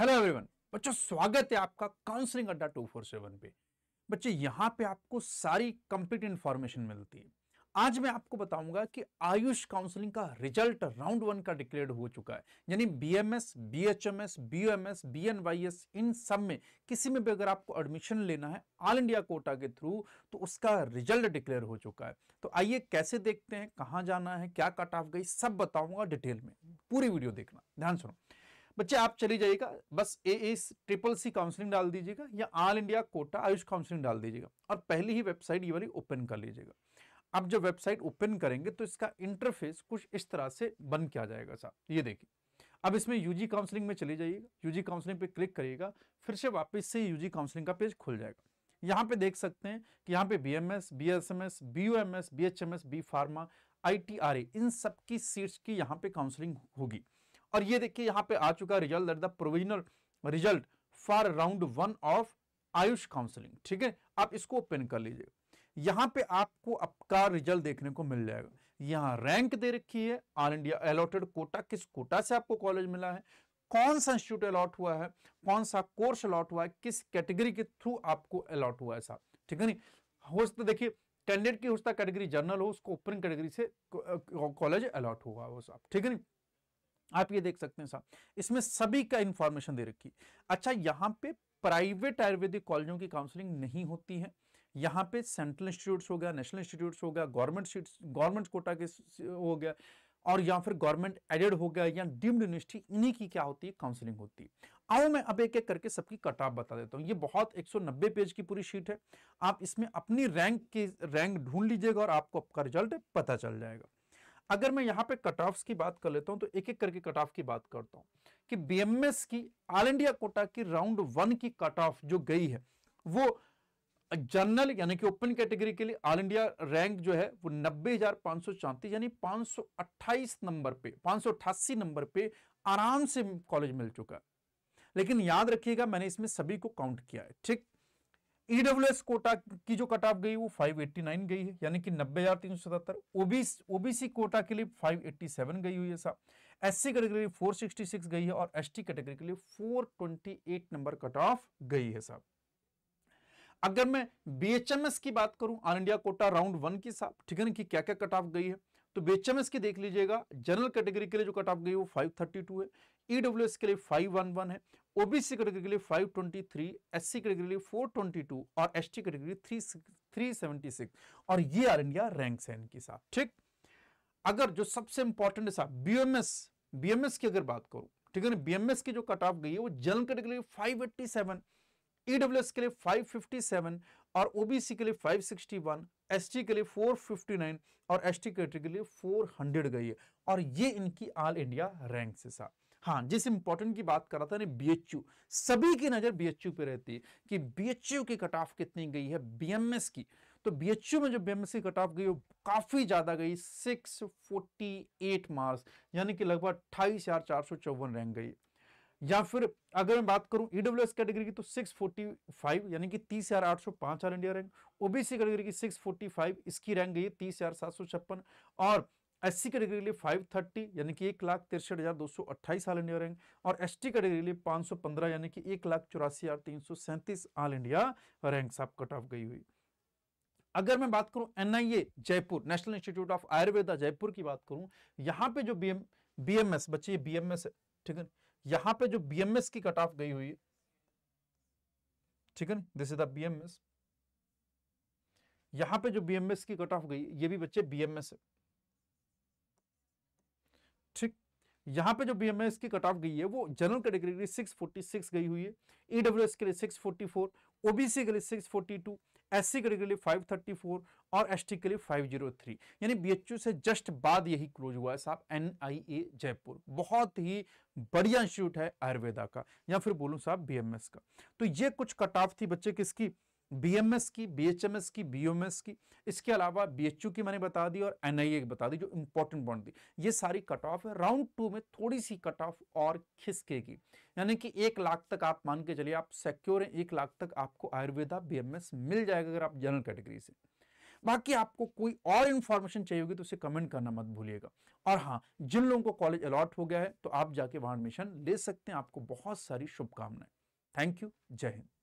hello everyone बच्चों स्वागत है आपका काउंसलिंग अड्डा टू फोर सेवन पे बच्चे यहाँ पे आपको सारी कंप्लीट इंफॉर्मेशन मिलती है आज मैं आपको बताऊंगा कि आयुष काउंसलिंग का रिजल्ट राउंड वन का डिक्लेयर हो चुका है यानी बीएमएस, बीएचएमएस, बीओएमएस, बीएनवाईएस इन सब में किसी में भी अगर आपको एडमिशन लेना है ऑल इंडिया कोटा के थ्रू तो उसका रिजल्ट डिक्लेयर हो चुका है तो आइए कैसे देखते हैं कहां जाना है क्या कट ऑफ गई सब बताऊंगा डिटेल में पूरी वीडियो देखना ध्यान सुनो बच्चे आप चली जाइएगा बस A S triple C counselling डाल दीजिएगा या all India quota AYUSH counselling डाल दीजिएगा और पहली ही वेबसाइट ये वाली ओपन कर लीजिएगा आप जब वेबसाइट ओपन करेंगे तो इसका इंटरफेस कुछ इस तरह से बन के आ जाएगा साहब ये देखिए अब इसमें यूजी काउंसलिंग में चले जाइएगा यूजी काउंसलिंग पे क्लिक करिएगा फिर से वापस से यूजी काउंसलिंग का पेज खुल जाएगा यहाँ पे देख सकते हैं कि यहाँ पे B M S B S M S B U M S B H M S B pharma I T R A इन सब की सीट्स की यहाँ पे काउंसलिंग होगी और ये देखिए यहाँ पे आ चुका result the provisional result for round one of AYUSH counselling ठीक है आप इसको ओपन कर लीजिए यहां पे आपको आपका रिजल्ट देखने को मिल जाएगा यहां रैंक दे रखी है ऑल इंडिया अलॉटेड कोटा किस कोटा से आपको कॉलेज मिला है कौन सा इंस्टीट्यूट अलॉट हुआ है कौन सा कोर्स अलॉट हुआ है किस कैटेगरी के थ्रू आपको अलॉट हुआ है साहब ठीक है नहीं हो सकता देखिए कैंडिडेट की हो सकता कैटेगरी जर्नल हो उसको ओपन कैटेगरी से कॉलेज अलॉट हुआ है वो साहब ठीक है नहीं आप ये देख सकते हैं साहब इसमें सभी का इंफॉर्मेशन दे रखी अच्छा यहाँ पे प्राइवेट आयुर्वेदिक कॉलेजों की काउंसलिंग नहीं होती है यहाँ पे सेंट्रल इंस्टीट्यूट्स हो गया नेशनल इंस्टीट्यूट्स हो गया गवर्नमेंट गवर्नमेंट कोटा के हो गया और या फिर गवर्नमेंट एडेड हो गया या डीम्ड यूनिवर्सिटी इन्हीं की क्या होती है काउंसलिंग होती है आओ मैं अब एक एक करके सबकी कट ऑफ बता देता हूँ ये बहुत 190 पेज की पूरी शीट है आप इसमें अपनी रैंक की रैंक ढूंढ लीजिएगा और आपको आपका रिजल्ट पता चल जाएगा अगर मैं यहाँ पे कट ऑफ की बात कर लेता हूँ तो एक एक करके कट ऑफ की बात करता हूँ कि बीएमएस की ऑल इंडिया कोटा की राउंड वन की कट ऑफ जो गई है वो जनरल यानी कि ओपन कैटेगरी के लिए ऑल इंडिया रैंक जो है वो नब्बे हजार पांच सौ चौंतीस यानी पांच सौ अट्ठाईस नंबर पे पांच सौ अट्ठासी नंबर पे आराम से कॉलेज मिल चुका है लेकिन याद रखिएगा मैंने इसमें सभी को काउंट किया है ठीक ईडब्ल्यूएस e कोटा की जो कट ऑफ गई वो 589 गई है यानी कि नब्बे हजार तीन सौ सतहत्तर ओबीसी कोटा के लिए 587 गई हुई है साहब एससी कैटेगरी 466 गई है और एसटी कैटेगरी के लिए 428 नंबर कट ऑफ गई है साहब अगर मैं बीएचएमएस की बात करूं all India quota round one की साहब ठीक है ना कि क्या क्या कट ऑफ गई है तो बेचएमएस के देख लीजिएगा जनरल कैटेगरी के लिए जो कट ऑफ गई वो 532 है ईडब्ल्यूएस e के लिए 511 है ओबीसी कैटेगरी के लिए 523 सी कैटेगरी के लिए 422 और एस टी कैटेगरी 376 और ये आर इंडिया रैंक्स हैं इनके साथ ठीक अगर जो सबसे इंपॉर्टेंट है साहब बीएमएस बीएमएस की अगर बात करूं ठीक है ना बीएमएस की जो कट ऑफ गई है वो general category five eighty seven EWS के लिए 557 और ओबीसी के लिए 561 एस के लिए 459 और एस टी कैटेगरी के लिए 400 गई है और ये इनकी ऑल इंडिया रैंक से था हाँ जिस इंपॉर्टेंट की बात कर रहा था ना बीएचयू सभी की नज़र बीएचयू पे रहती है कि बीएचयू की कट ऑफ कितनी गई है बीएमएस की तो बीएचयू में जो बीएमएस की कट ऑफ गई वो काफ़ी ज़्यादा गई 648 मार्क्स यानी कि लगभग अट्ठाईस रैंक गई या फिर अगर मैं बात करूं ईडब्ल्यूएस e कैटेगरी की तो 645 यानी कि तीस हज़ार आठ सौ पाँच हज़ार इंडिया रैंक ओबीसी कैटेगरी की 645 इसकी रैंक गई है तीस हज़ार सात सौ छप्पन और एस सी कैटेगरी के लिए 530 यानी कि एक लाख तिरसठ हज़ार दो सौ अट्ठाईस ऑल इंडिया रैंक और एस टी कैटेगरी के लिए 515 यानी कि एक लाख चौरासी हज़ार तीन सौ सैंतीस ऑल इंडिया रैंक आप कट ऑफ गई हुई अगर मैं बात करूं NIA Jaipur national institute of Ayurveda Jaipur की बात करूं यहां पे जो बीएम बीएमएस बच्चे बीएमएस है ठीक है यहां पे जो बीएमएस की कट ऑफ गई हुई है ठीक है ना दिस इज द बीएमएस यहां पे जो बीएमएस की कट ऑफ गई ये भी बच्चे बीएमएस है ठीक यहां पे जो बीएमएस की कट ऑफ गई है वो जनरल कैटेगरी के लिए 646 गई हुई है ईडब्ल्यूएस के लिए 644 ओबीसी के लिए 642 एस सी कैटेगरी के लिए फाइव थर्टी फोर और एस टी के लिए फाइव जीरो थ्री यानी बी से जस्ट बाद यही क्लोज हुआ है साहब एन आई ए जयपुर बहुत ही बढ़िया इंस्टीट्यूट है आयुर्वेदा का या फिर बोलूँ साहब बी एम एस का तो ये कुछ कट ऑफ थी बच्चे किसकी बीएमएस की बीएचएमएस की बीओएमएस की इसके अलावा बीएचयू की मैंने बता दी और एनआईए की बता दी जो इंपॉर्टेंट बॉन्ड थी ये सारी कट ऑफ है राउंड टू में थोड़ी सी कट ऑफ और खिसकेगी यानी कि एक लाख तक आप मान के चलिए आप सिक्योर हैं एक लाख तक आपको आयुर्वेदा बीएमएस मिल जाएगा अगर आप जनरल कैटेगरी से बाकी आपको कोई और इन्फॉर्मेशन चाहिए होगी तो उसे कमेंट करना मत भूलिएगा और हाँ जिन लोगों को कॉलेज अलॉट हो गया है तो आप जाके वहाँ एडमिशन ले सकते हैं आपको बहुत सारी शुभकामनाएं थैंक यू जय हिंद